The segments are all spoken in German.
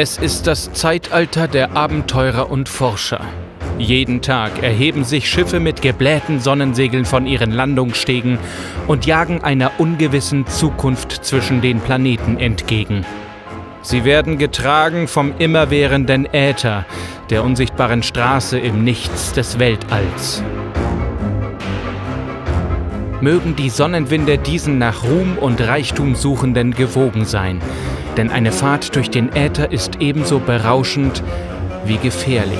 Es ist das Zeitalter der Abenteurer und Forscher. Jeden Tag erheben sich Schiffe mit geblähten Sonnensegeln von ihren Landungsstegen und jagen einer ungewissen Zukunft zwischen den Planeten entgegen. Sie werden getragen vom immerwährenden Äther, der unsichtbaren Straße im Nichts des Weltalls. Mögen die Sonnenwinde diesen nach Ruhm und Reichtum suchenden gewogen sein – denn eine Fahrt durch den Äther ist ebenso berauschend wie gefährlich.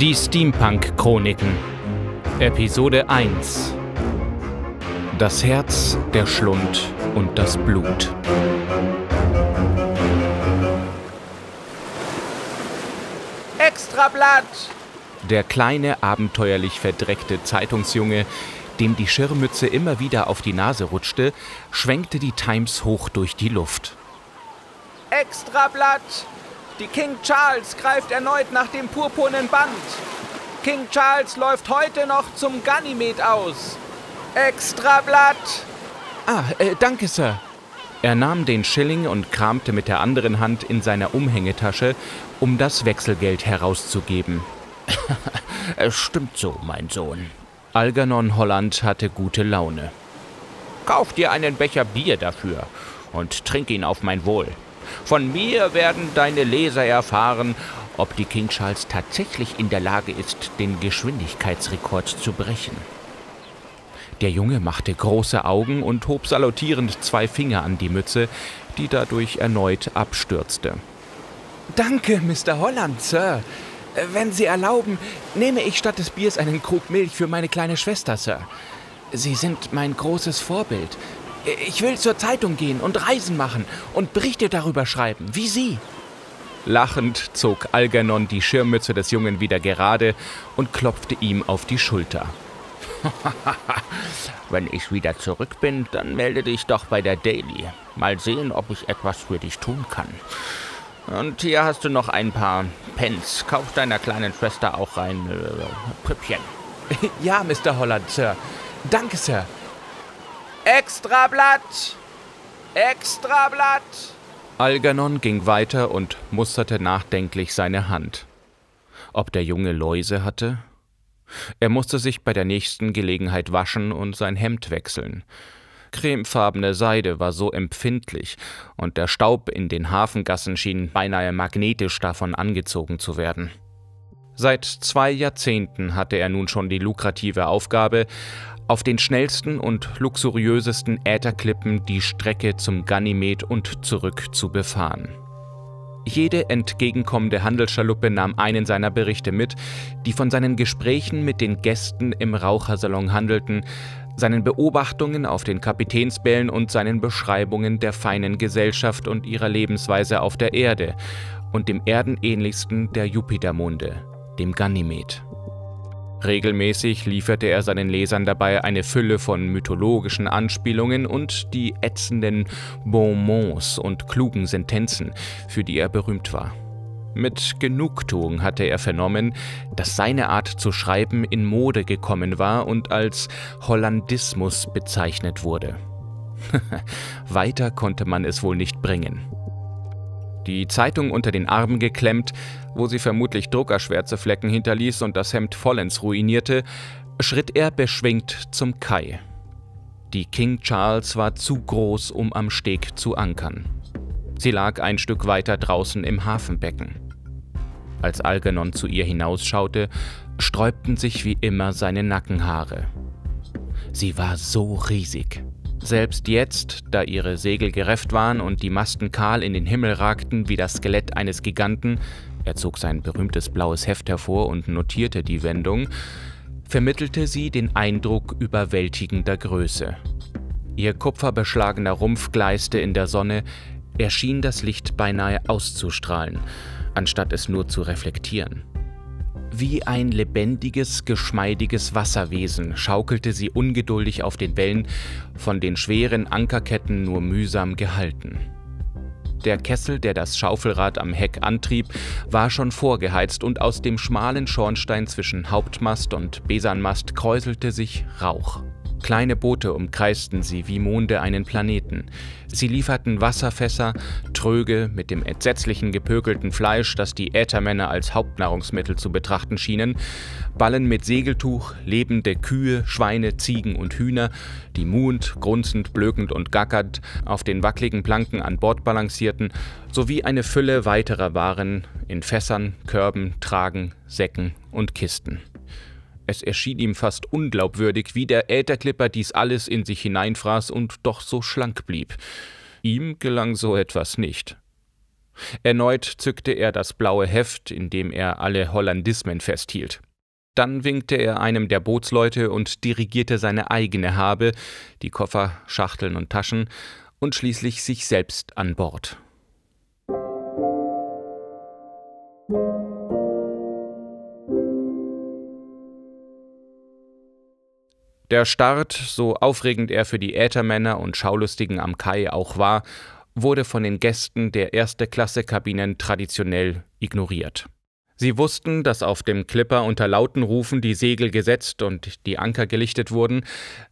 Die Steampunk-Chroniken Episode 1 Das Herz, der Schlund und das Blut. Lehrerblatt! Der kleine, abenteuerlich verdreckte Zeitungsjunge, dem die Schirmmütze immer wieder auf die Nase rutschte, schwenkte die Times hoch durch die Luft. Extrablatt! Die King Charles greift erneut nach dem purpurnen Band. King Charles läuft heute noch zum Ganymed aus. Extrablatt! Ah, äh, danke, Sir. Er nahm den Schilling und kramte mit der anderen Hand in seiner Umhängetasche um das Wechselgeld herauszugeben. es stimmt so, mein Sohn. Algernon Holland hatte gute Laune. Kauf dir einen Becher Bier dafür und trink ihn auf mein Wohl. Von mir werden deine Leser erfahren, ob die King Charles tatsächlich in der Lage ist, den Geschwindigkeitsrekord zu brechen. Der Junge machte große Augen und hob salutierend zwei Finger an die Mütze, die dadurch erneut abstürzte. Danke, Mr. Holland, Sir. Äh, wenn Sie erlauben, nehme ich statt des Biers einen Krug Milch für meine kleine Schwester, Sir. Sie sind mein großes Vorbild. Äh, ich will zur Zeitung gehen und Reisen machen und Berichte darüber schreiben, wie Sie. Lachend zog Algernon die Schirmmütze des Jungen wieder gerade und klopfte ihm auf die Schulter. Wenn ich wieder zurück bin, dann melde dich doch bei der Daily. Mal sehen, ob ich etwas für dich tun kann. Und hier hast du noch ein paar Pens. Kauf deiner kleinen Schwester auch ein äh, Prüppchen. ja, Mr. Holland, Sir. Danke, Sir. Extra Blatt! Extra Blatt! Algernon ging weiter und musterte nachdenklich seine Hand. Ob der Junge Läuse hatte? Er musste sich bei der nächsten Gelegenheit waschen und sein Hemd wechseln. Cremefarbene Seide war so empfindlich und der Staub in den Hafengassen schien beinahe magnetisch davon angezogen zu werden. Seit zwei Jahrzehnten hatte er nun schon die lukrative Aufgabe, auf den schnellsten und luxuriösesten Ätherklippen die Strecke zum Ganymed und zurück zu befahren. Jede entgegenkommende Handelsschaluppe nahm einen seiner Berichte mit, die von seinen Gesprächen mit den Gästen im Rauchersalon handelten, seinen Beobachtungen auf den Kapitänsbällen und seinen Beschreibungen der feinen Gesellschaft und ihrer Lebensweise auf der Erde und dem erdenähnlichsten der Jupitermonde, dem Ganymed. Regelmäßig lieferte er seinen Lesern dabei eine Fülle von mythologischen Anspielungen und die ätzenden Bonmots und klugen Sentenzen, für die er berühmt war. Mit Genugtuung hatte er vernommen, dass seine Art zu schreiben in Mode gekommen war und als Hollandismus bezeichnet wurde. Weiter konnte man es wohl nicht bringen. Die Zeitung unter den Armen geklemmt, wo sie vermutlich druckerschwärze Flecken hinterließ und das Hemd vollends ruinierte, schritt er beschwingt zum Kai. Die King Charles war zu groß, um am Steg zu ankern. Sie lag ein Stück weiter draußen im Hafenbecken. Als Algernon zu ihr hinausschaute, sträubten sich wie immer seine Nackenhaare. Sie war so riesig. Selbst jetzt, da ihre Segel gerefft waren und die Masten kahl in den Himmel ragten wie das Skelett eines Giganten, er zog sein berühmtes blaues Heft hervor und notierte die Wendung, vermittelte sie den Eindruck überwältigender Größe. Ihr kupferbeschlagener Rumpf gleiste in der Sonne, er schien das Licht beinahe auszustrahlen, anstatt es nur zu reflektieren. Wie ein lebendiges, geschmeidiges Wasserwesen schaukelte sie ungeduldig auf den Wellen, von den schweren Ankerketten nur mühsam gehalten. Der Kessel, der das Schaufelrad am Heck antrieb, war schon vorgeheizt und aus dem schmalen Schornstein zwischen Hauptmast und Besanmast kräuselte sich Rauch. Kleine Boote umkreisten sie wie Monde einen Planeten. Sie lieferten Wasserfässer, Tröge mit dem entsetzlichen gepökelten Fleisch, das die Äthermänner als Hauptnahrungsmittel zu betrachten schienen, Ballen mit Segeltuch, lebende Kühe, Schweine, Ziegen und Hühner, die muhend, grunzend, blökend und gackernd auf den wackligen Planken an Bord balancierten, sowie eine Fülle weiterer Waren in Fässern, Körben, Tragen, Säcken und Kisten. Es erschien ihm fast unglaubwürdig, wie der Ätherklipper dies alles in sich hineinfraß und doch so schlank blieb. Ihm gelang so etwas nicht. Erneut zückte er das blaue Heft, in dem er alle Hollandismen festhielt. Dann winkte er einem der Bootsleute und dirigierte seine eigene Habe, die Koffer, Schachteln und Taschen, und schließlich sich selbst an Bord. Der Start, so aufregend er für die Äthermänner und Schaulustigen am Kai auch war, wurde von den Gästen der Erste-Klasse-Kabinen traditionell ignoriert. Sie wussten, dass auf dem Clipper unter lauten Rufen die Segel gesetzt und die Anker gelichtet wurden,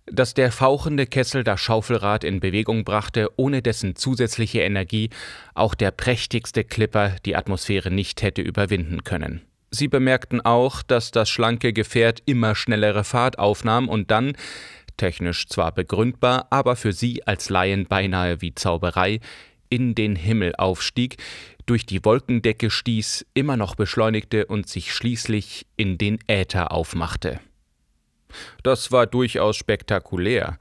dass der fauchende Kessel das Schaufelrad in Bewegung brachte, ohne dessen zusätzliche Energie auch der prächtigste Clipper die Atmosphäre nicht hätte überwinden können. Sie bemerkten auch, dass das schlanke Gefährt immer schnellere Fahrt aufnahm und dann, technisch zwar begründbar, aber für sie als Laien beinahe wie Zauberei, in den Himmel aufstieg, durch die Wolkendecke stieß, immer noch beschleunigte und sich schließlich in den Äther aufmachte. Das war durchaus spektakulär,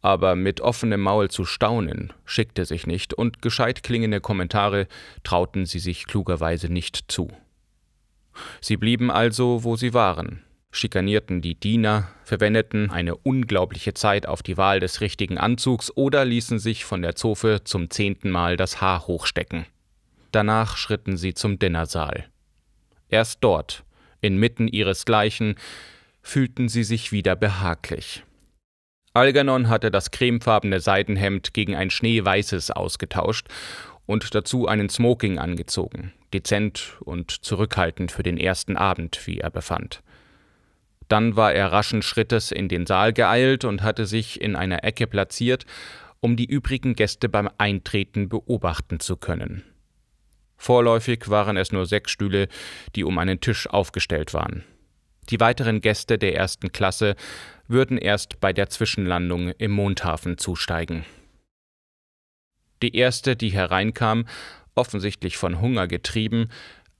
aber mit offenem Maul zu staunen schickte sich nicht, und gescheit klingende Kommentare trauten sie sich klugerweise nicht zu. Sie blieben also, wo sie waren, schikanierten die Diener, verwendeten eine unglaubliche Zeit auf die Wahl des richtigen Anzugs oder ließen sich von der Zofe zum zehnten Mal das Haar hochstecken. Danach schritten sie zum Dinnersaal. Erst dort, inmitten ihresgleichen, fühlten sie sich wieder behaglich. Algernon hatte das cremefarbene Seidenhemd gegen ein schneeweißes ausgetauscht und dazu einen Smoking angezogen dezent und zurückhaltend für den ersten Abend, wie er befand. Dann war er raschen Schrittes in den Saal geeilt und hatte sich in einer Ecke platziert, um die übrigen Gäste beim Eintreten beobachten zu können. Vorläufig waren es nur sechs Stühle, die um einen Tisch aufgestellt waren. Die weiteren Gäste der ersten Klasse würden erst bei der Zwischenlandung im Mondhafen zusteigen. Die erste, die hereinkam, offensichtlich von Hunger getrieben,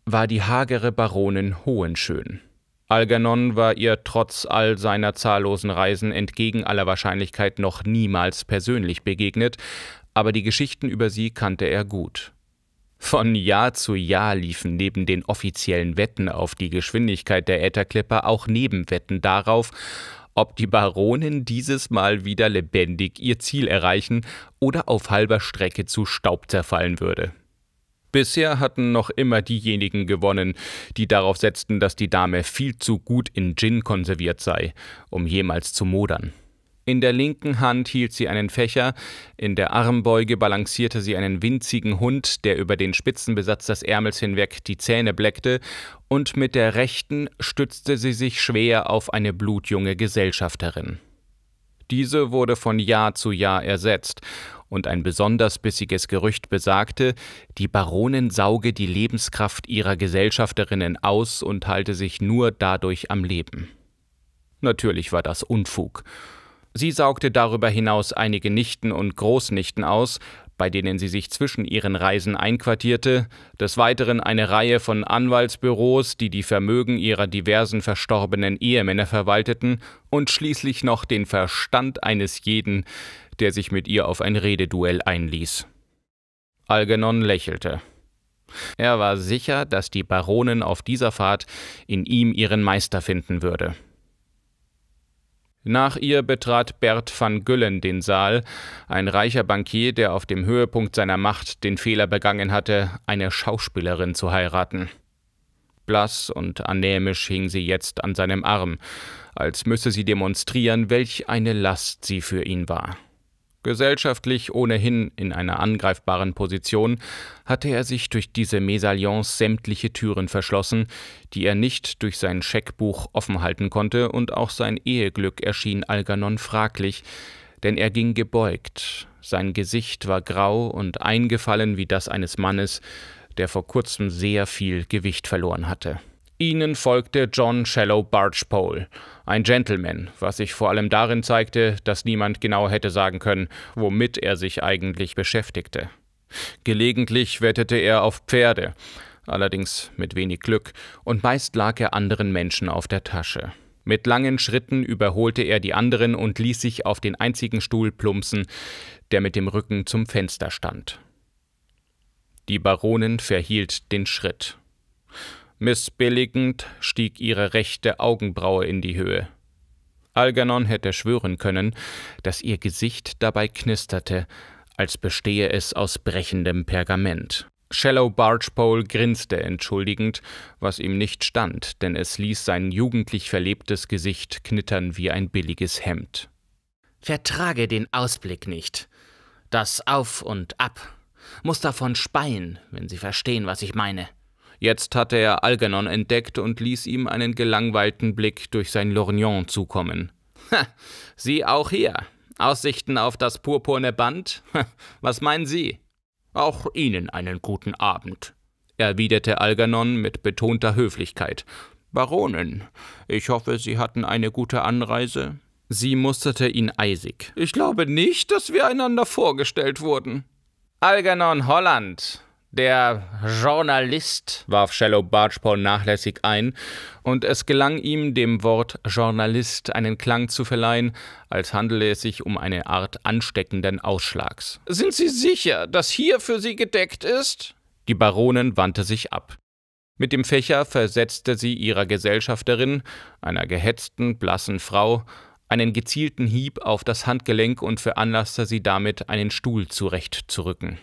war die hagere Baronin Hohenschön. Algernon war ihr trotz all seiner zahllosen Reisen entgegen aller Wahrscheinlichkeit noch niemals persönlich begegnet, aber die Geschichten über sie kannte er gut. Von Jahr zu Jahr liefen neben den offiziellen Wetten auf die Geschwindigkeit der Ätherklipper auch Nebenwetten darauf, ob die Baronin dieses Mal wieder lebendig ihr Ziel erreichen oder auf halber Strecke zu Staub zerfallen würde. Bisher hatten noch immer diejenigen gewonnen, die darauf setzten, dass die Dame viel zu gut in Gin konserviert sei, um jemals zu modern. In der linken Hand hielt sie einen Fächer, in der Armbeuge balancierte sie einen winzigen Hund, der über den Spitzenbesatz des Ärmels hinweg die Zähne bleckte, und mit der rechten stützte sie sich schwer auf eine blutjunge Gesellschafterin. Diese wurde von Jahr zu Jahr ersetzt, und ein besonders bissiges Gerücht besagte, die Baronin sauge die Lebenskraft ihrer Gesellschafterinnen aus und halte sich nur dadurch am Leben. Natürlich war das Unfug. Sie saugte darüber hinaus einige Nichten und Großnichten aus, bei denen sie sich zwischen ihren Reisen einquartierte, des Weiteren eine Reihe von Anwaltsbüros, die die Vermögen ihrer diversen verstorbenen Ehemänner verwalteten, und schließlich noch den Verstand eines jeden, der sich mit ihr auf ein Rededuell einließ. Algernon lächelte. Er war sicher, dass die Baronin auf dieser Fahrt in ihm ihren Meister finden würde. Nach ihr betrat Bert van Güllen den Saal, ein reicher Bankier, der auf dem Höhepunkt seiner Macht den Fehler begangen hatte, eine Schauspielerin zu heiraten. Blass und anämisch hing sie jetzt an seinem Arm, als müsse sie demonstrieren, welch eine Last sie für ihn war. Gesellschaftlich ohnehin in einer angreifbaren Position hatte er sich durch diese Mesalliance sämtliche Türen verschlossen, die er nicht durch sein Scheckbuch offenhalten konnte, und auch sein Eheglück erschien Algernon fraglich, denn er ging gebeugt, sein Gesicht war grau und eingefallen wie das eines Mannes, der vor kurzem sehr viel Gewicht verloren hatte. Ihnen folgte John Shallow Bargepole, ein Gentleman, was sich vor allem darin zeigte, dass niemand genau hätte sagen können, womit er sich eigentlich beschäftigte. Gelegentlich wettete er auf Pferde, allerdings mit wenig Glück, und meist lag er anderen Menschen auf der Tasche. Mit langen Schritten überholte er die anderen und ließ sich auf den einzigen Stuhl plumpsen, der mit dem Rücken zum Fenster stand. Die Baronin verhielt den Schritt. Missbilligend stieg ihre rechte Augenbraue in die Höhe. Algernon hätte schwören können, dass ihr Gesicht dabei knisterte, als bestehe es aus brechendem Pergament. Shallow Bargepole grinste entschuldigend, was ihm nicht stand, denn es ließ sein jugendlich verlebtes Gesicht knittern wie ein billiges Hemd. Vertrage den Ausblick nicht. Das Auf und Ab. Muss davon Speien, wenn Sie verstehen, was ich meine. Jetzt hatte er Algernon entdeckt und ließ ihm einen gelangweilten Blick durch sein Lorgnon zukommen. Ha, Sie auch hier. Aussichten auf das purpurne Band? Ha, was meinen Sie? Auch Ihnen einen guten Abend, erwiderte Algernon mit betonter Höflichkeit. Baronin, ich hoffe, Sie hatten eine gute Anreise. Sie musterte ihn eisig. Ich glaube nicht, dass wir einander vorgestellt wurden. Algernon Holland, der Journalist, warf Shallow Bargepole nachlässig ein, und es gelang ihm, dem Wort Journalist einen Klang zu verleihen, als handele es sich um eine Art ansteckenden Ausschlags. Sind Sie sicher, dass hier für Sie gedeckt ist? Die Baronin wandte sich ab. Mit dem Fächer versetzte sie ihrer Gesellschafterin, einer gehetzten, blassen Frau, einen gezielten Hieb auf das Handgelenk und veranlasste sie damit, einen Stuhl zurechtzurücken.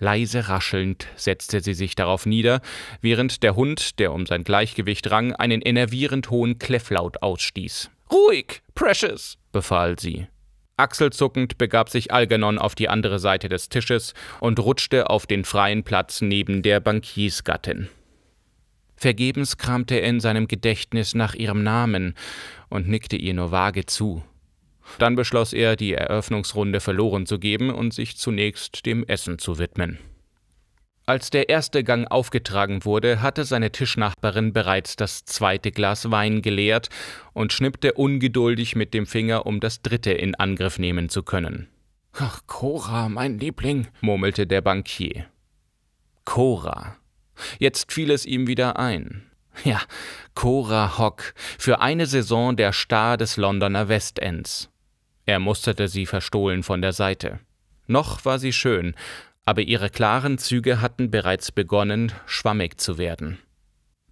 Leise raschelnd setzte sie sich darauf nieder, während der Hund, der um sein Gleichgewicht rang, einen enervierend hohen Kläfflaut ausstieß. Ruhig, Precious, befahl sie. Achselzuckend begab sich Algernon auf die andere Seite des Tisches und rutschte auf den freien Platz neben der Bankiersgattin. Vergebens kramte er in seinem Gedächtnis nach ihrem Namen und nickte ihr nur vage zu. Dann beschloss er, die Eröffnungsrunde verloren zu geben und sich zunächst dem Essen zu widmen. Als der erste Gang aufgetragen wurde, hatte seine Tischnachbarin bereits das zweite Glas Wein geleert und schnippte ungeduldig mit dem Finger, um das dritte in Angriff nehmen zu können. Ach, Cora, mein Liebling, murmelte der Bankier. Cora. Jetzt fiel es ihm wieder ein. Ja, Cora Hock, für eine Saison der Star des Londoner Westends. Er musterte sie verstohlen von der Seite. Noch war sie schön, aber ihre klaren Züge hatten bereits begonnen, schwammig zu werden.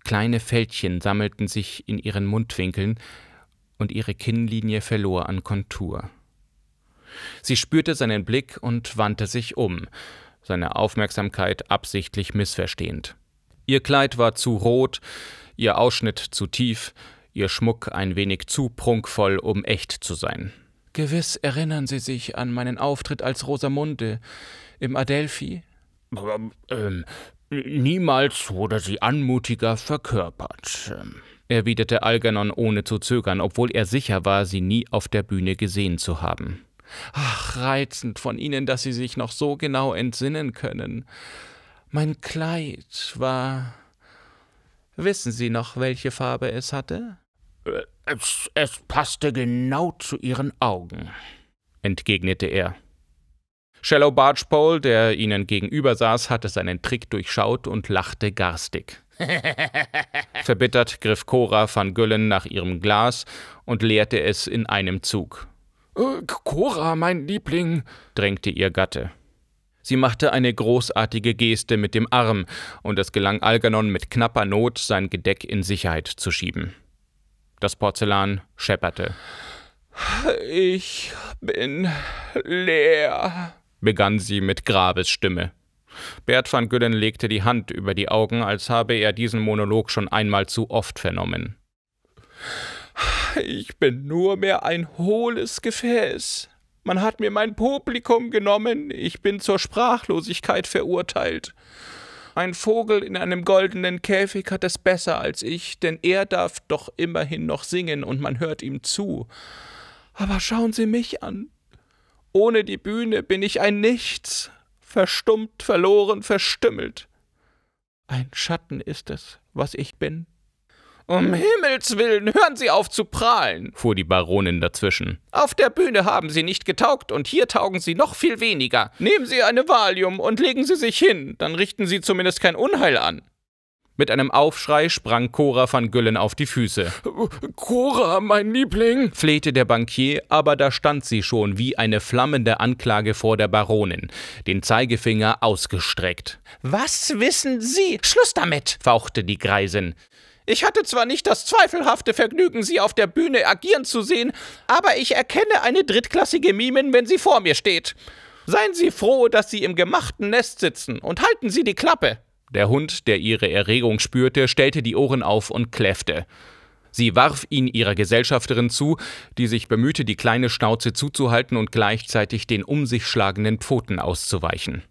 Kleine Fältchen sammelten sich in ihren Mundwinkeln und ihre Kinnlinie verlor an Kontur. Sie spürte seinen Blick und wandte sich um, seine Aufmerksamkeit absichtlich missverstehend. Ihr Kleid war zu rot, ihr Ausschnitt zu tief, ihr Schmuck ein wenig zu prunkvoll, um echt zu sein. Gewiss erinnern Sie sich an meinen Auftritt als Rosamunde im Adelphi? Ähm, niemals wurde sie anmutiger verkörpert, ähm, erwiderte Algernon ohne zu zögern, obwohl er sicher war, sie nie auf der Bühne gesehen zu haben. Ach, reizend von Ihnen, dass Sie sich noch so genau entsinnen können. Mein Kleid war. Wissen Sie noch, welche Farbe es hatte? Äh, es, es passte genau zu ihren Augen, entgegnete er. Shallow Bargepole, der ihnen gegenüber saß, hatte seinen Trick durchschaut und lachte garstig. Verbittert griff Cora van Göllen nach ihrem Glas und leerte es in einem Zug. Äh, Cora, mein Liebling, drängte ihr Gatte. Sie machte eine großartige Geste mit dem Arm, und es gelang Algernon mit knapper Not, sein Gedeck in Sicherheit zu schieben. Das Porzellan schepperte. Ich bin leer, begann sie mit Grabesstimme. Bert van Güllen legte die Hand über die Augen, als habe er diesen Monolog schon einmal zu oft vernommen. Ich bin nur mehr ein hohles Gefäß. Man hat mir mein Publikum genommen, ich bin zur Sprachlosigkeit verurteilt. Ein Vogel in einem goldenen Käfig hat es besser als ich, denn er darf doch immerhin noch singen und man hört ihm zu. Aber schauen Sie mich an. Ohne die Bühne bin ich ein Nichts, verstummt, verloren, verstümmelt. Ein Schatten ist es, was ich bin. Um Himmels willen, hören Sie auf zu prahlen, fuhr die Baronin dazwischen. Auf der Bühne haben Sie nicht getaugt und hier taugen Sie noch viel weniger. Nehmen Sie eine Valium und legen Sie sich hin, dann richten Sie zumindest kein Unheil an. Mit einem Aufschrei sprang Cora van Güllen auf die Füße. Cora, mein Liebling! flehte der Bankier, aber da stand sie schon wie eine flammende Anklage vor der Baronin, den Zeigefinger ausgestreckt. Was wissen Sie? Schluss damit! fauchte die Greisin. Ich hatte zwar nicht das zweifelhafte Vergnügen, sie auf der Bühne agieren zu sehen, aber ich erkenne eine drittklassige Mimin, wenn sie vor mir steht. Seien Sie froh, dass Sie im gemachten Nest sitzen und halten Sie die Klappe. Der Hund, der ihre Erregung spürte, stellte die Ohren auf und kläffte. Sie warf ihn ihrer Gesellschafterin zu, die sich bemühte, die kleine Schnauze zuzuhalten und gleichzeitig den um sich schlagenden Pfoten auszuweichen.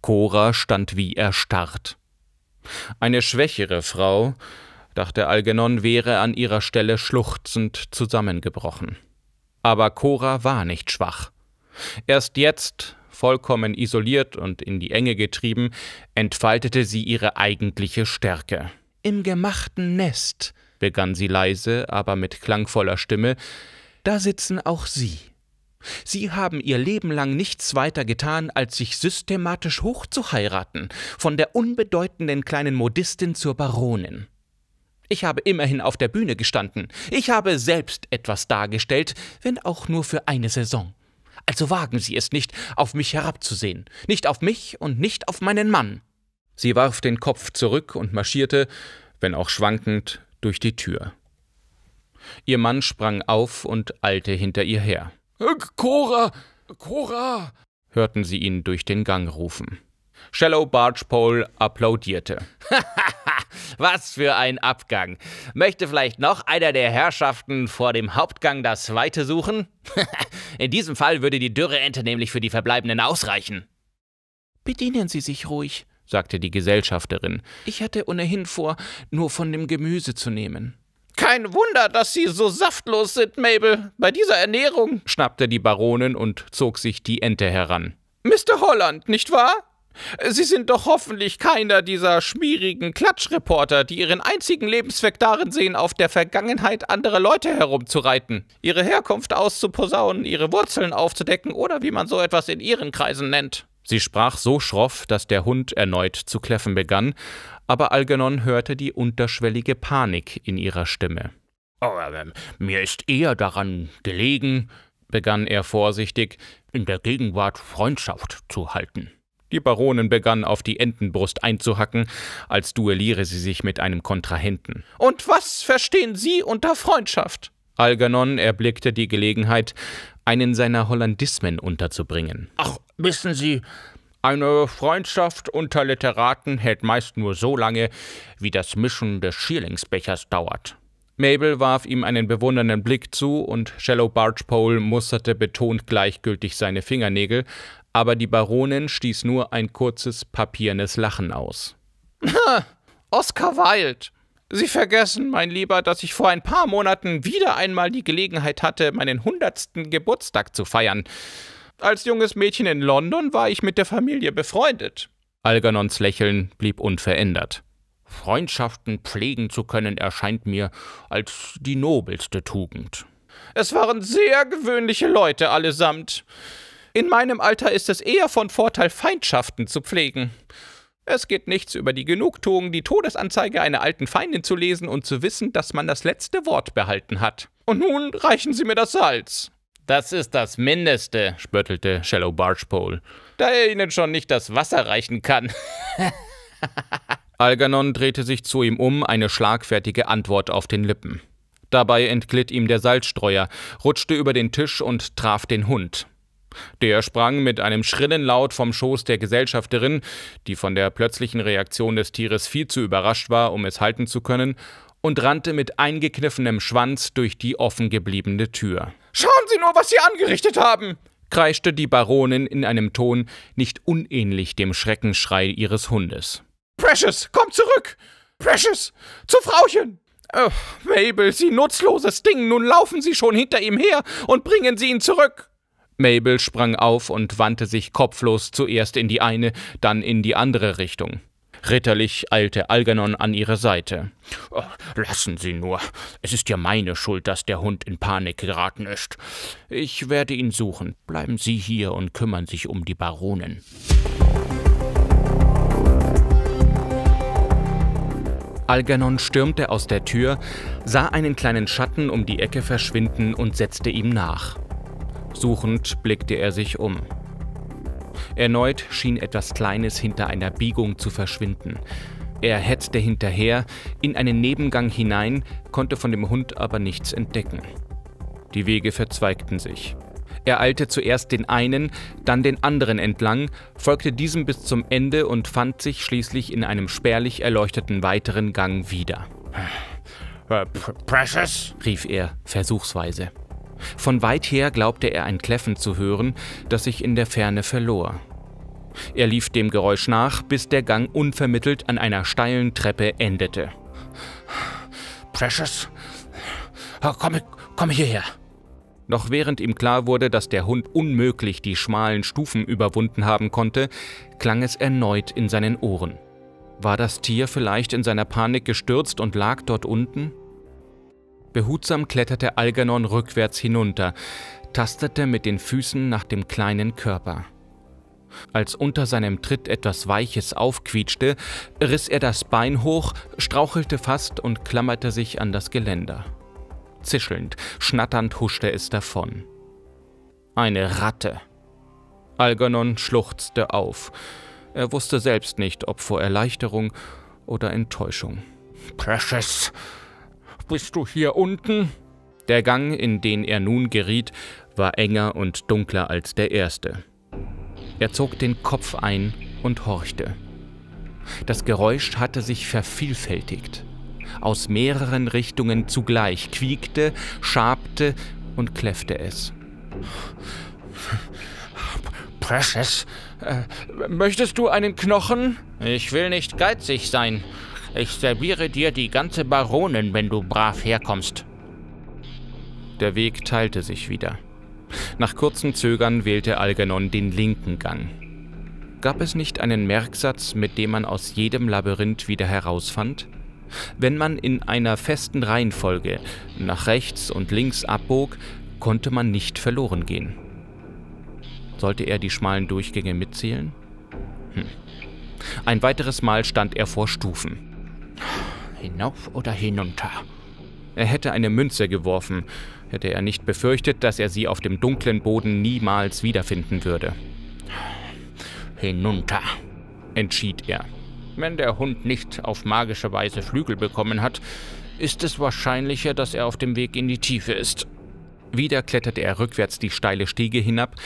Cora stand wie erstarrt. Eine schwächere Frau, dachte Algenon wäre an ihrer Stelle schluchzend zusammengebrochen. Aber Cora war nicht schwach. Erst jetzt, vollkommen isoliert und in die Enge getrieben, entfaltete sie ihre eigentliche Stärke. Im gemachten Nest, begann sie leise, aber mit klangvoller Stimme, da sitzen auch Sie. Sie haben ihr Leben lang nichts weiter getan, als sich systematisch hochzuheiraten, von der unbedeutenden kleinen Modistin zur Baronin. Ich habe immerhin auf der Bühne gestanden. Ich habe selbst etwas dargestellt, wenn auch nur für eine Saison. Also wagen Sie es nicht, auf mich herabzusehen, nicht auf mich und nicht auf meinen Mann. Sie warf den Kopf zurück und marschierte, wenn auch schwankend, durch die Tür. Ihr Mann sprang auf und eilte hinter ihr her. Äh, Cora! Cora! hörten sie ihn durch den Gang rufen. Shallow Barge Pole applaudierte. Was für ein Abgang. Möchte vielleicht noch einer der Herrschaften vor dem Hauptgang das Weite suchen? In diesem Fall würde die Dürreente nämlich für die Verbleibenden ausreichen. Bedienen Sie sich ruhig, sagte die Gesellschafterin. Ich hatte ohnehin vor, nur von dem Gemüse zu nehmen. Kein Wunder, dass Sie so saftlos sind, Mabel. Bei dieser Ernährung, schnappte die Baronin und zog sich die Ente heran. Mr. Holland, nicht wahr? Sie sind doch hoffentlich keiner dieser schmierigen Klatschreporter, die ihren einzigen Lebenszweck darin sehen, auf der Vergangenheit anderer Leute herumzureiten, ihre Herkunft auszuposaunen, ihre Wurzeln aufzudecken oder wie man so etwas in ihren Kreisen nennt. Sie sprach so schroff, dass der Hund erneut zu kläffen begann, aber Algernon hörte die unterschwellige Panik in ihrer Stimme. Oh, ähm, mir ist eher daran gelegen, begann er vorsichtig, in der Gegenwart Freundschaft zu halten. Die Baronin begann auf die Entenbrust einzuhacken, als duelliere sie sich mit einem Kontrahenten. Und was verstehen Sie unter Freundschaft? Algernon erblickte die Gelegenheit, einen seiner Hollandismen unterzubringen. Ach, wissen Sie, eine Freundschaft unter Literaten hält meist nur so lange, wie das Mischen des Schierlingsbechers dauert. Mabel warf ihm einen bewundernden Blick zu und Shallow Bargepole musterte betont gleichgültig seine Fingernägel, aber die Baronin stieß nur ein kurzes, papiernes Lachen aus. Oscar Wilde! Sie vergessen, mein Lieber, dass ich vor ein paar Monaten wieder einmal die Gelegenheit hatte, meinen hundertsten Geburtstag zu feiern. Als junges Mädchen in London war ich mit der Familie befreundet. Algernons Lächeln blieb unverändert. Freundschaften pflegen zu können, erscheint mir als die nobelste Tugend. Es waren sehr gewöhnliche Leute allesamt. In meinem Alter ist es eher von Vorteil, Feindschaften zu pflegen. Es geht nichts über die Genugtuung, die Todesanzeige einer alten Feindin zu lesen und zu wissen, dass man das letzte Wort behalten hat. Und nun reichen Sie mir das Salz. Das ist das Mindeste, spöttelte Shallow Bargepole, da er Ihnen schon nicht das Wasser reichen kann. Algernon drehte sich zu ihm um, eine schlagfertige Antwort auf den Lippen. Dabei entglitt ihm der Salzstreuer, rutschte über den Tisch und traf den Hund. Der sprang mit einem schrillen Laut vom Schoß der Gesellschafterin, die von der plötzlichen Reaktion des Tieres viel zu überrascht war, um es halten zu können, und rannte mit eingekniffenem Schwanz durch die offen gebliebene Tür. Schauen Sie nur, was Sie angerichtet haben! kreischte die Baronin in einem Ton nicht unähnlich dem Schreckenschrei ihres Hundes. Precious, komm zurück! Precious, zu Frauchen! Oh, Mabel, Sie nutzloses Ding, nun laufen Sie schon hinter ihm her und bringen Sie ihn zurück! Mabel sprang auf und wandte sich kopflos zuerst in die eine, dann in die andere Richtung. Ritterlich eilte Algernon an ihre Seite. Oh, lassen Sie nur. Es ist ja meine Schuld, dass der Hund in Panik geraten ist. Ich werde ihn suchen. Bleiben Sie hier und kümmern sich um die Baronin. Algernon stürmte aus der Tür, sah einen kleinen Schatten um die Ecke verschwinden und setzte ihm nach. Suchend blickte er sich um. Erneut schien etwas Kleines hinter einer Biegung zu verschwinden. Er hetzte hinterher, in einen Nebengang hinein, konnte von dem Hund aber nichts entdecken. Die Wege verzweigten sich. Er eilte zuerst den einen, dann den anderen entlang, folgte diesem bis zum Ende und fand sich schließlich in einem spärlich erleuchteten weiteren Gang wieder. Äh, precious? rief er versuchsweise. Von weit her glaubte er ein Kläffen zu hören, das sich in der Ferne verlor. Er lief dem Geräusch nach, bis der Gang unvermittelt an einer steilen Treppe endete. Precious, komm, komm hierher. Doch während ihm klar wurde, dass der Hund unmöglich die schmalen Stufen überwunden haben konnte, klang es erneut in seinen Ohren. War das Tier vielleicht in seiner Panik gestürzt und lag dort unten? Behutsam kletterte Algernon rückwärts hinunter, tastete mit den Füßen nach dem kleinen Körper. Als unter seinem Tritt etwas Weiches aufquietschte, riss er das Bein hoch, strauchelte fast und klammerte sich an das Geländer. Zischelnd, schnatternd huschte es davon. Eine Ratte. Algernon schluchzte auf. Er wusste selbst nicht, ob vor Erleichterung oder Enttäuschung. Precious, bist du hier unten? Der Gang, in den er nun geriet, war enger und dunkler als der erste. Er zog den Kopf ein und horchte. Das Geräusch hatte sich vervielfältigt. Aus mehreren Richtungen zugleich quiekte, schabte und kläffte es. Precious, äh, möchtest du einen Knochen? Ich will nicht geizig sein, ich serviere dir die ganze Baronin, wenn du brav herkommst. Der Weg teilte sich wieder. Nach kurzem Zögern wählte Algernon den linken Gang. Gab es nicht einen Merksatz, mit dem man aus jedem Labyrinth wieder herausfand? Wenn man in einer festen Reihenfolge nach rechts und links abbog, konnte man nicht verloren gehen. Sollte er die schmalen Durchgänge mitzählen? Hm. Ein weiteres Mal stand er vor Stufen. Hinauf oder hinunter? Er hätte eine Münze geworfen, hätte er nicht befürchtet, dass er sie auf dem dunklen Boden niemals wiederfinden würde. Hinunter, entschied er. Wenn der Hund nicht auf magische Weise Flügel bekommen hat, ist es wahrscheinlicher, dass er auf dem Weg in die Tiefe ist. Wieder kletterte er rückwärts die steile Stiege hinab,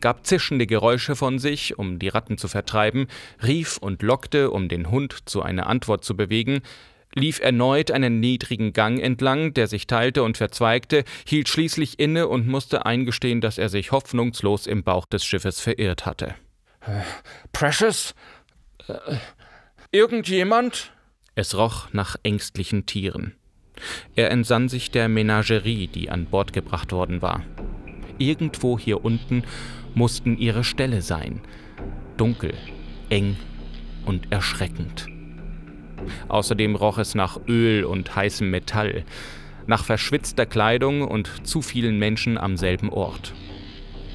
gab zischende Geräusche von sich, um die Ratten zu vertreiben, rief und lockte, um den Hund zu einer Antwort zu bewegen, lief erneut einen niedrigen Gang entlang, der sich teilte und verzweigte, hielt schließlich inne und musste eingestehen, dass er sich hoffnungslos im Bauch des Schiffes verirrt hatte. Äh, Precious? Äh, irgendjemand? Es roch nach ängstlichen Tieren. Er entsann sich der Menagerie, die an Bord gebracht worden war. Irgendwo hier unten mussten ihre Ställe sein. Dunkel, eng und erschreckend. Außerdem roch es nach Öl und heißem Metall, nach verschwitzter Kleidung und zu vielen Menschen am selben Ort.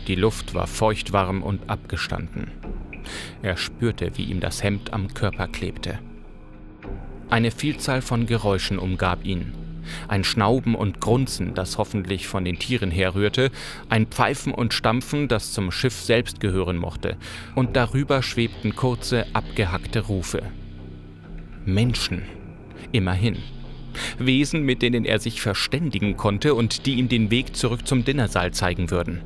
Die Luft war feuchtwarm und abgestanden. Er spürte, wie ihm das Hemd am Körper klebte. Eine Vielzahl von Geräuschen umgab ihn. Ein Schnauben und Grunzen, das hoffentlich von den Tieren herrührte, ein Pfeifen und Stampfen, das zum Schiff selbst gehören mochte, und darüber schwebten kurze, abgehackte Rufe. Menschen. Immerhin. Wesen, mit denen er sich verständigen konnte und die ihm den Weg zurück zum Dinnersaal zeigen würden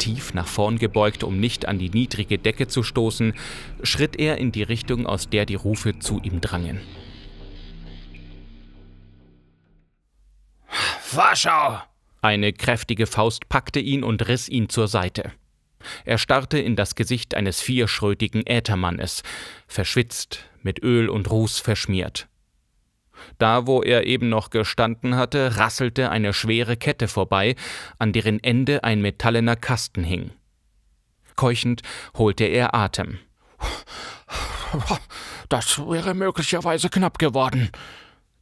tief nach vorn gebeugt, um nicht an die niedrige Decke zu stoßen, schritt er in die Richtung, aus der die Rufe zu ihm drangen. Warschau! Eine kräftige Faust packte ihn und riss ihn zur Seite. Er starrte in das Gesicht eines vierschrötigen Äthermannes, verschwitzt, mit Öl und Ruß verschmiert. Da, wo er eben noch gestanden hatte, rasselte eine schwere Kette vorbei, an deren Ende ein metallener Kasten hing. Keuchend holte er Atem. Das wäre möglicherweise knapp geworden.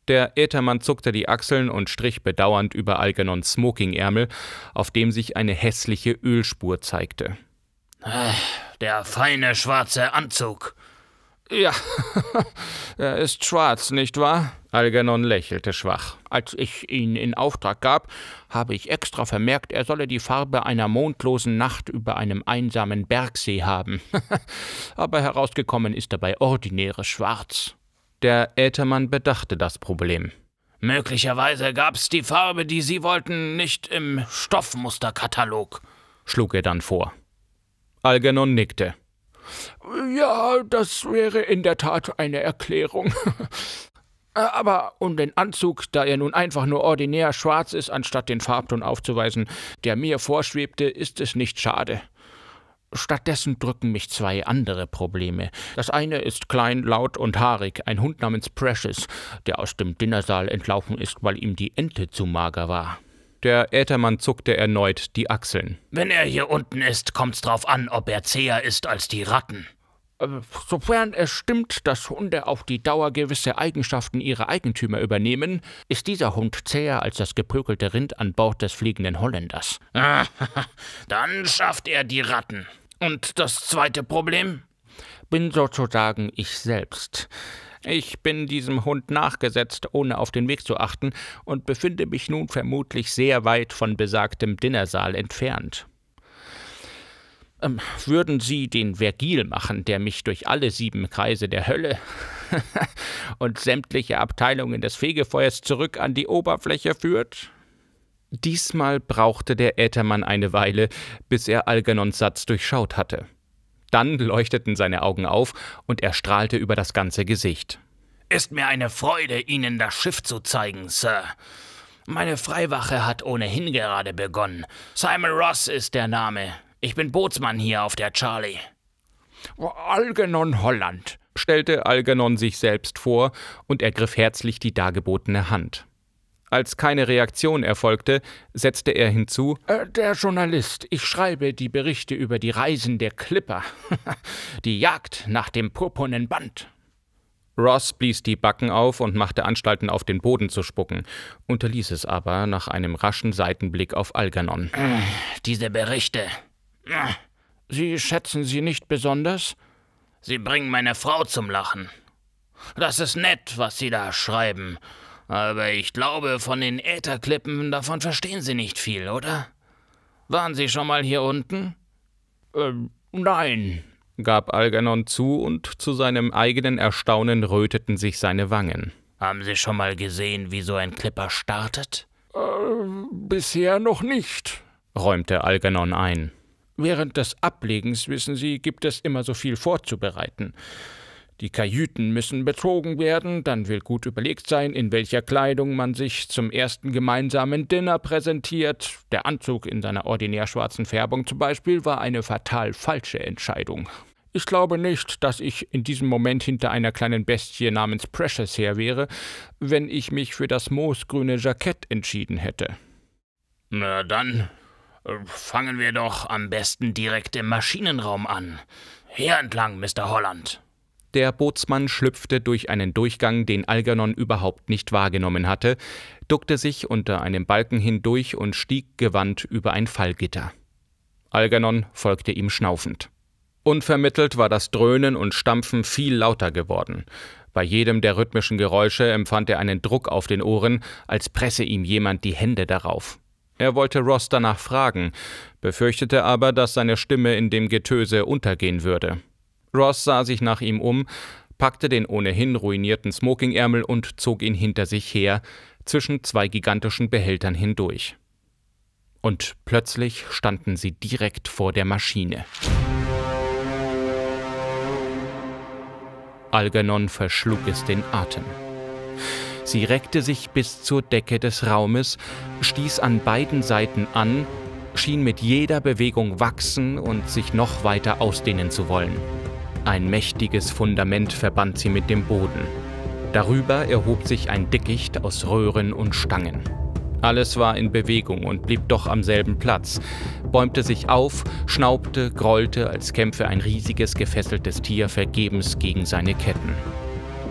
Der Äthermann zuckte die Achseln und strich bedauernd über Algernons Smokingärmel, auf dem sich eine hässliche Ölspur zeigte. Äh, der feine schwarze Anzug, ja, er ist schwarz, nicht wahr? Algernon lächelte schwach. Als ich ihn in Auftrag gab, habe ich extra vermerkt, er solle die Farbe einer mondlosen Nacht über einem einsamen Bergsee haben. Aber herausgekommen ist dabei ordinäres Schwarz. Der Äthermann bedachte das Problem. Möglicherweise gab's die Farbe, die Sie wollten, nicht im Stoffmusterkatalog, schlug er dann vor. Algernon nickte. Ja, das wäre in der Tat eine Erklärung. Äh, aber um den Anzug, da er nun einfach nur ordinär schwarz ist, anstatt den Farbton aufzuweisen, der mir vorschwebte, ist es nicht schade. Stattdessen drücken mich zwei andere Probleme. Das eine ist klein, laut und haarig, ein Hund namens Precious, der aus dem Dinnersaal entlaufen ist, weil ihm die Ente zu mager war. Der Äthermann zuckte erneut die Achseln. Wenn er hier unten ist, kommt's drauf an, ob er zäher ist als die Ratten. Äh, sofern es stimmt, dass Hunde auf die Dauer gewisse Eigenschaften ihrer Eigentümer übernehmen, ist dieser Hund zäher als das geprügelte Rind an Bord des fliegenden Holländers. Dann schafft er die Ratten. Und das zweite Problem? Bin sozusagen ich selbst. Ich bin diesem Hund nachgesetzt, ohne auf den Weg zu achten, und befinde mich nun vermutlich sehr weit von besagtem Dinnersaal entfernt. Ähm, würden Sie den Vergil machen, der mich durch alle sieben Kreise der Hölle und sämtliche Abteilungen des Fegefeuers zurück an die Oberfläche führt? Diesmal brauchte der Äthermann eine Weile, bis er Algernons Satz durchschaut hatte. Dann leuchteten seine Augen auf und er strahlte über das ganze Gesicht. Ist mir eine Freude, Ihnen das Schiff zu zeigen, Sir. Meine Freiwache hat ohnehin gerade begonnen. Simon Ross ist der Name. Ich bin Bootsmann hier auf der Charlie. Algernon Holland, stellte Algernon sich selbst vor und ergriff herzlich die dargebotene Hand. Als keine Reaktion erfolgte, setzte er hinzu: äh, Der Journalist, ich schreibe die Berichte über die Reisen der Clipper, die Jagd nach dem purpurnen Band. Ross blies die Backen auf und machte Anstalten, auf den Boden zu spucken, unterließ es aber nach einem raschen Seitenblick auf Algernon. Äh, diese Berichte. Äh, sie schätzen sie nicht besonders? Sie bringen meine Frau zum Lachen. Das ist nett, was Sie da schreiben. Aber ich glaube, von den Ätherklippen, davon verstehen Sie nicht viel, oder? Waren Sie schon mal hier unten? Ähm, nein, gab Algernon zu, und zu seinem eigenen Erstaunen röteten sich seine Wangen. Haben Sie schon mal gesehen, wie so ein Klipper startet? Äh, bisher noch nicht, räumte Algernon ein. Während des Ablegens, wissen Sie, gibt es immer so viel vorzubereiten. Die Kajüten müssen bezogen werden, dann will gut überlegt sein, in welcher Kleidung man sich zum ersten gemeinsamen Dinner präsentiert. Der Anzug in seiner ordinär schwarzen Färbung zum Beispiel war eine fatal falsche Entscheidung. Ich glaube nicht, dass ich in diesem Moment hinter einer kleinen Bestie namens Precious her wäre, wenn ich mich für das moosgrüne Jackett entschieden hätte. Na dann, äh, fangen wir doch am besten direkt im Maschinenraum an. Hier entlang, Mr. Holland. Der Bootsmann schlüpfte durch einen Durchgang, den Algernon überhaupt nicht wahrgenommen hatte, duckte sich unter einem Balken hindurch und stieg gewandt über ein Fallgitter. Algernon folgte ihm schnaufend. Unvermittelt war das Dröhnen und Stampfen viel lauter geworden. Bei jedem der rhythmischen Geräusche empfand er einen Druck auf den Ohren, als presse ihm jemand die Hände darauf. Er wollte Ross danach fragen, befürchtete aber, dass seine Stimme in dem Getöse untergehen würde. Ross sah sich nach ihm um, packte den ohnehin ruinierten Smokingärmel und zog ihn hinter sich her, zwischen zwei gigantischen Behältern hindurch. Und plötzlich standen sie direkt vor der Maschine. Algernon verschlug es den Atem. Sie reckte sich bis zur Decke des Raumes, stieß an beiden Seiten an, schien mit jeder Bewegung wachsen und sich noch weiter ausdehnen zu wollen. Ein mächtiges Fundament verband sie mit dem Boden. Darüber erhob sich ein Dickicht aus Röhren und Stangen. Alles war in Bewegung und blieb doch am selben Platz, bäumte sich auf, schnaubte, grollte, als kämpfe ein riesiges gefesseltes Tier vergebens gegen seine Ketten.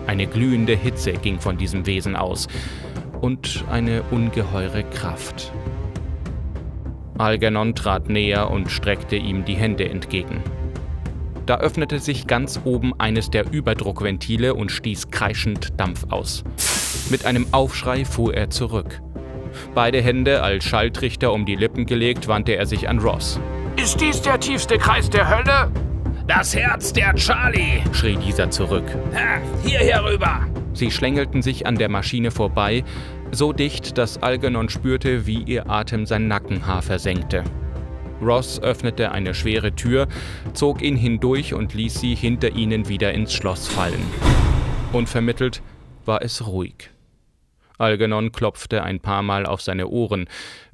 Eine glühende Hitze ging von diesem Wesen aus und eine ungeheure Kraft. Algernon trat näher und streckte ihm die Hände entgegen. Da öffnete sich ganz oben eines der Überdruckventile und stieß kreischend Dampf aus. Mit einem Aufschrei fuhr er zurück. Beide Hände als Schalltrichter um die Lippen gelegt, wandte er sich an Ross. Ist dies der tiefste Kreis der Hölle? Das Herz der Charlie! schrie dieser zurück. Ha, hierher rüber! Sie schlängelten sich an der Maschine vorbei, so dicht, dass Algernon spürte, wie ihr Atem sein Nackenhaar versenkte. Ross öffnete eine schwere Tür, zog ihn hindurch und ließ sie hinter ihnen wieder ins Schloss fallen. Unvermittelt war es ruhig. Algernon klopfte ein paar Mal auf seine Ohren,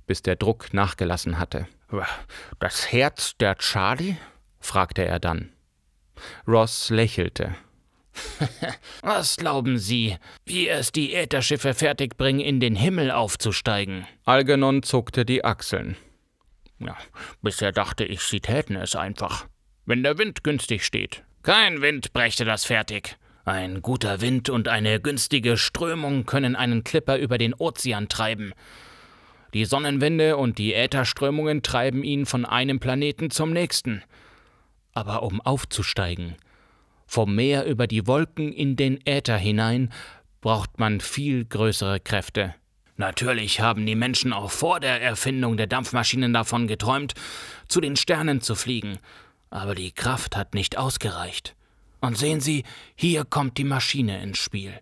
bis der Druck nachgelassen hatte. Das Herz der Charlie? fragte er dann. Ross lächelte. Was glauben Sie, wie es die Ätherschiffe fertigbringen, in den Himmel aufzusteigen? Algernon zuckte die Achseln. Ja, bisher dachte ich, sie täten es einfach. Wenn der Wind günstig steht. Kein Wind brächte das fertig. Ein guter Wind und eine günstige Strömung können einen Klipper über den Ozean treiben. Die Sonnenwinde und die Ätherströmungen treiben ihn von einem Planeten zum nächsten. Aber um aufzusteigen, vom Meer über die Wolken in den Äther hinein, braucht man viel größere Kräfte. Natürlich haben die Menschen auch vor der Erfindung der Dampfmaschinen davon geträumt, zu den Sternen zu fliegen, aber die Kraft hat nicht ausgereicht. Und sehen Sie, hier kommt die Maschine ins Spiel.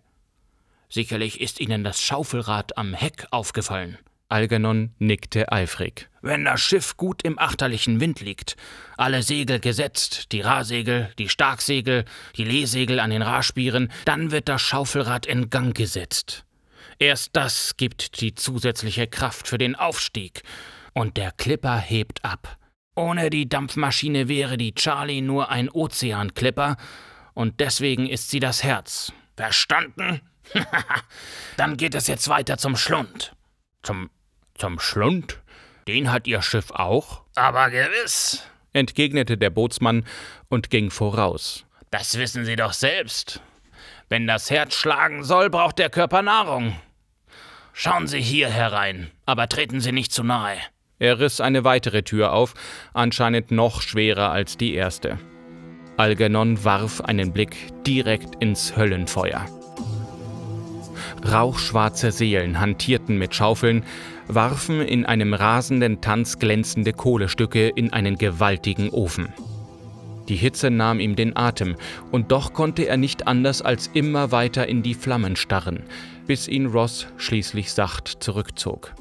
Sicherlich ist Ihnen das Schaufelrad am Heck aufgefallen. Algernon nickte eifrig. Wenn das Schiff gut im achterlichen Wind liegt, alle Segel gesetzt, die Rahsegel, die Starksegel, die Lehsegel an den Rahspieren, dann wird das Schaufelrad in Gang gesetzt. Erst das gibt die zusätzliche Kraft für den Aufstieg. Und der Clipper hebt ab. Ohne die Dampfmaschine wäre die Charlie nur ein Ozeanklipper und deswegen ist sie das Herz. Verstanden? Dann geht es jetzt weiter zum Schlund. Zum zum Schlund? Den hat ihr Schiff auch? Aber gewiss, entgegnete der Bootsmann und ging voraus. Das wissen Sie doch selbst. Wenn das Herz schlagen soll, braucht der Körper Nahrung. Schauen Sie hier herein, aber treten Sie nicht zu nahe. Er riss eine weitere Tür auf, anscheinend noch schwerer als die erste. Algernon warf einen Blick direkt ins Höllenfeuer. Rauchschwarze Seelen hantierten mit Schaufeln, warfen in einem rasenden Tanz glänzende Kohlestücke in einen gewaltigen Ofen. Die Hitze nahm ihm den Atem, und doch konnte er nicht anders als immer weiter in die Flammen starren, bis ihn Ross schließlich sacht zurückzog.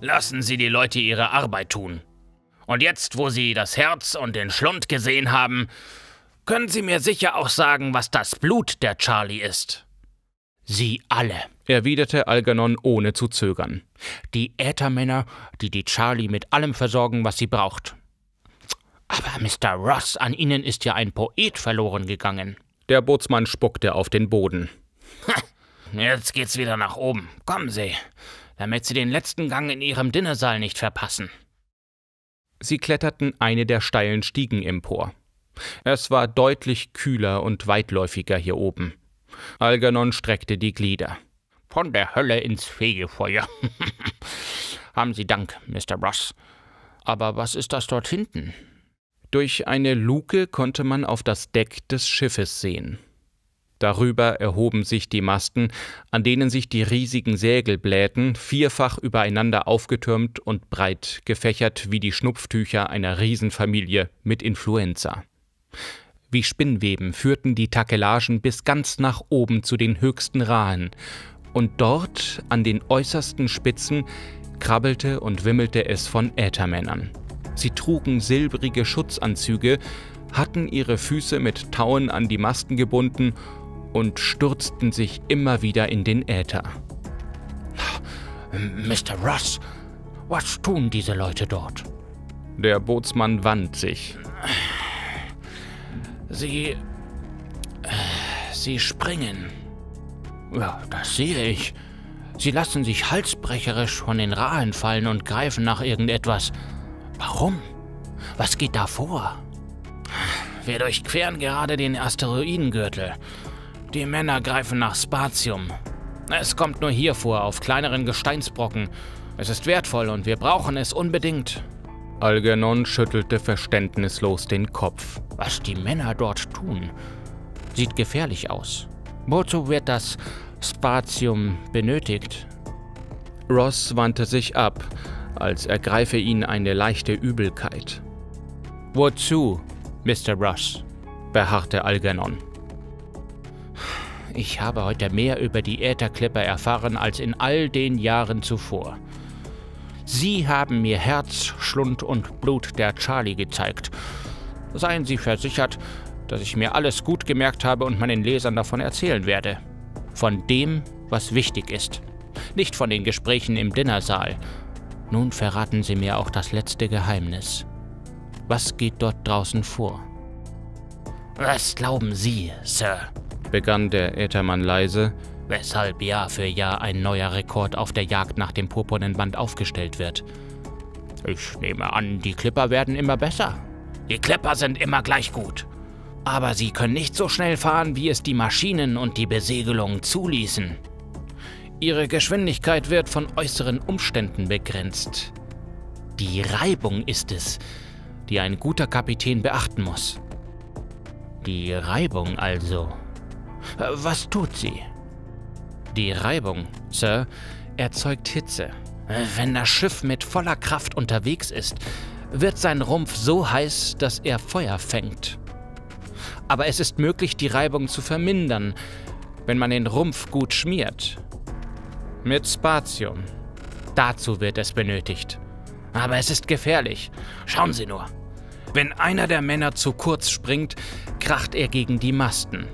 Lassen Sie die Leute ihre Arbeit tun. Und jetzt, wo Sie das Herz und den Schlund gesehen haben, können Sie mir sicher auch sagen, was das Blut der Charlie ist. Sie alle, erwiderte Algernon ohne zu zögern. Die Äthermänner, die die Charlie mit allem versorgen, was sie braucht. Aber Mr. Ross, an Ihnen ist ja ein Poet verloren gegangen. Der Bootsmann spuckte auf den Boden. Jetzt geht's wieder nach oben. Kommen Sie, damit Sie den letzten Gang in Ihrem Dinnersaal nicht verpassen. Sie kletterten eine der steilen Stiegen empor. Es war deutlich kühler und weitläufiger hier oben. Algernon streckte die Glieder. Von der Hölle ins Fegefeuer. Haben Sie Dank, Mr. Ross. Aber was ist das dort hinten? Durch eine Luke konnte man auf das Deck des Schiffes sehen. Darüber erhoben sich die Masten, an denen sich die riesigen Segel blähten, vierfach übereinander aufgetürmt und breit gefächert wie die Schnupftücher einer Riesenfamilie mit Influenza. Wie Spinnweben führten die Takelagen bis ganz nach oben zu den höchsten Rahen, und dort an den äußersten Spitzen krabbelte und wimmelte es von Äthermännern. Sie trugen silbrige Schutzanzüge, hatten ihre Füße mit Tauen an die Masten gebunden und stürzten sich immer wieder in den Äther. Mr. Ross, was tun diese Leute dort? Der Bootsmann wand sich. Sie. Äh, sie springen. Ja, das sehe ich. Sie lassen sich halsbrecherisch von den Rahen fallen und greifen nach irgendetwas. Warum? Was geht da vor? Wir durchqueren gerade den Asteroidengürtel. Die Männer greifen nach Spatium. Es kommt nur hier vor, auf kleineren Gesteinsbrocken. Es ist wertvoll und wir brauchen es unbedingt. Algernon schüttelte verständnislos den Kopf. Was die Männer dort tun, sieht gefährlich aus. Wozu wird das Spatium benötigt? Ross wandte sich ab, als ergreife ihn eine leichte Übelkeit. Wozu, Mr. Ross? beharrte Algernon. Ich habe heute mehr über die Ätherklipper erfahren als in all den Jahren zuvor. Sie haben mir Herz, Schlund und Blut der Charlie gezeigt. Seien Sie versichert, dass ich mir alles gut gemerkt habe und meinen Lesern davon erzählen werde. Von dem, was wichtig ist. Nicht von den Gesprächen im Dinnersaal. Nun verraten Sie mir auch das letzte Geheimnis. Was geht dort draußen vor? Was glauben Sie, Sir? begann der Äthermann leise, weshalb Jahr für Jahr ein neuer Rekord auf der Jagd nach dem purpurnen Band aufgestellt wird. Ich nehme an, die Klipper werden immer besser. Die Klipper sind immer gleich gut. Aber sie können nicht so schnell fahren, wie es die Maschinen und die Besegelung zuließen. Ihre Geschwindigkeit wird von äußeren Umständen begrenzt. Die Reibung ist es, die ein guter Kapitän beachten muss. Die Reibung also. Was tut sie? Die Reibung, Sir, erzeugt Hitze. Wenn das Schiff mit voller Kraft unterwegs ist, wird sein Rumpf so heiß, dass er Feuer fängt. Aber es ist möglich, die Reibung zu vermindern, wenn man den Rumpf gut schmiert. Mit Spatium. Dazu wird es benötigt. Aber es ist gefährlich. Schauen Sie nur. Wenn einer der Männer zu kurz springt, kracht er gegen die Masten.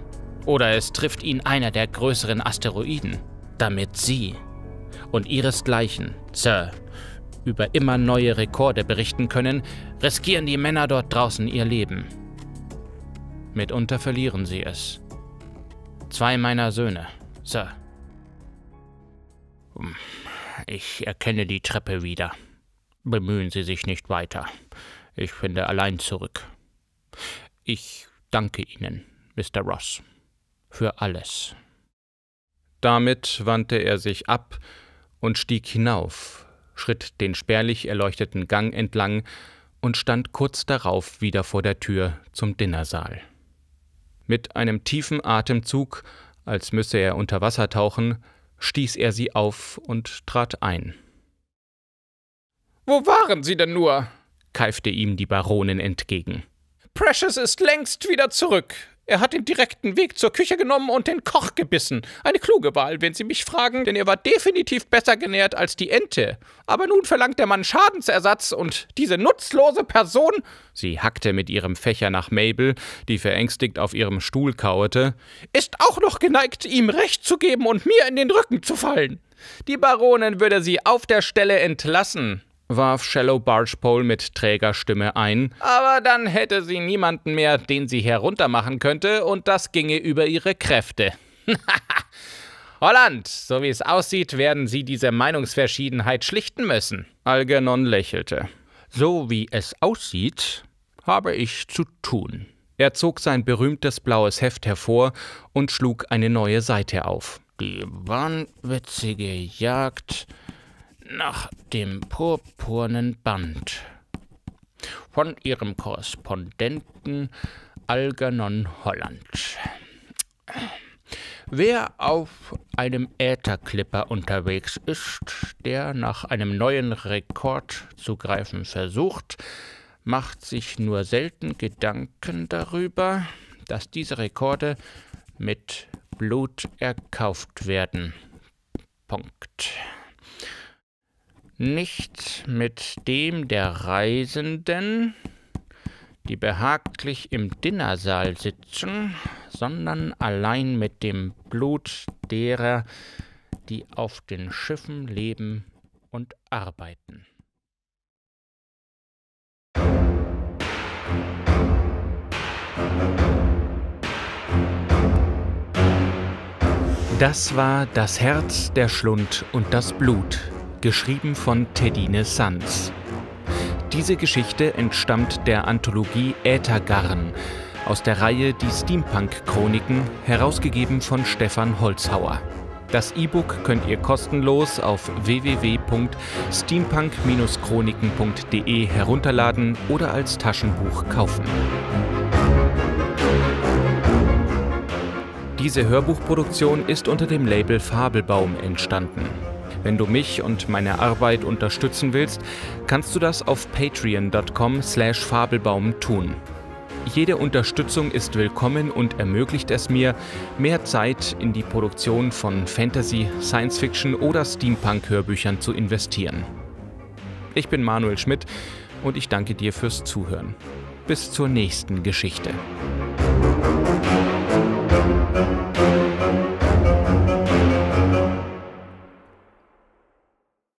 Oder es trifft ihn einer der größeren Asteroiden, damit Sie und Ihresgleichen, Sir, über immer neue Rekorde berichten können, riskieren die Männer dort draußen ihr Leben. Mitunter verlieren sie es. Zwei meiner Söhne, Sir. Hm, ich erkenne die Treppe wieder. Bemühen Sie sich nicht weiter. Ich finde allein zurück. Ich danke Ihnen, Mr. Ross für alles. Damit wandte er sich ab und stieg hinauf, schritt den spärlich erleuchteten Gang entlang und stand kurz darauf wieder vor der Tür zum Dinnersaal. Mit einem tiefen Atemzug, als müsse er unter Wasser tauchen, stieß er sie auf und trat ein. Wo waren Sie denn nur? keifte ihm die Baronin entgegen. Precious ist längst wieder zurück. Er hat den direkten Weg zur Küche genommen und den Koch gebissen. Eine kluge Wahl, wenn Sie mich fragen, denn er war definitiv besser genährt als die Ente. Aber nun verlangt der Mann Schadensersatz und diese nutzlose Person. Sie hackte mit ihrem Fächer nach Mabel, die verängstigt auf ihrem Stuhl kauerte, ist auch noch geneigt, ihm Recht zu geben und mir in den Rücken zu fallen. Die Baronin würde sie auf der Stelle entlassen warf Shallow Bargepole mit träger Stimme ein, aber dann hätte sie niemanden mehr, den sie heruntermachen könnte, und das ginge über ihre Kräfte. Holland, so wie es aussieht, werden sie diese Meinungsverschiedenheit schlichten müssen. Algernon lächelte. So wie es aussieht, habe ich zu tun. Er zog sein berühmtes blaues Heft hervor und schlug eine neue Seite auf. Die wahnwitzige Jagd nach dem purpurnen Band von ihrem Korrespondenten Algernon Holland. Wer auf einem Ätherklipper unterwegs ist, der nach einem neuen Rekord zu greifen versucht, macht sich nur selten Gedanken darüber, dass diese Rekorde mit Blut erkauft werden. Punkt nicht mit dem der Reisenden, die behaglich im Dinnersaal sitzen, sondern allein mit dem Blut derer, die auf den Schiffen leben und arbeiten. Das war das Herz, der Schlund und das Blut geschrieben von Tedine Sanz. Diese Geschichte entstammt der Anthologie Äthergarn aus der Reihe Die Steampunk-Chroniken, herausgegeben von Stefan Holzhauer. Das E-Book könnt ihr kostenlos auf www.steampunk-chroniken.de herunterladen oder als Taschenbuch kaufen. Diese Hörbuchproduktion ist unter dem Label Fabelbaum entstanden. Wenn du mich und meine Arbeit unterstützen willst, kannst du das auf patreon.com/fabelbaum tun. Jede Unterstützung ist willkommen und ermöglicht es mir, mehr Zeit in die Produktion von Fantasy, Science Fiction oder Steampunk Hörbüchern zu investieren. Ich bin Manuel Schmidt und ich danke dir fürs Zuhören. Bis zur nächsten Geschichte.